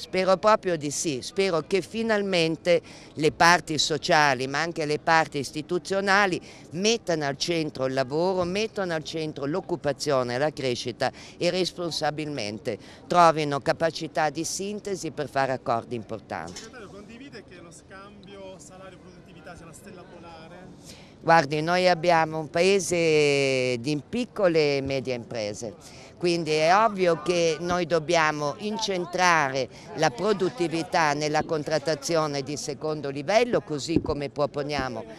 Spero proprio di sì, spero che finalmente le parti sociali ma anche le parti istituzionali mettano al centro il lavoro, mettano al centro l'occupazione, la crescita e responsabilmente trovino capacità di sintesi per fare accordi importanti. Segretario, condivide che lo scambio salario-produttività sia la stella polare Guardi, noi abbiamo un paese di piccole e medie imprese, quindi è ovvio che noi dobbiamo incentrare la produttività nella contrattazione di secondo livello, così come proponiamo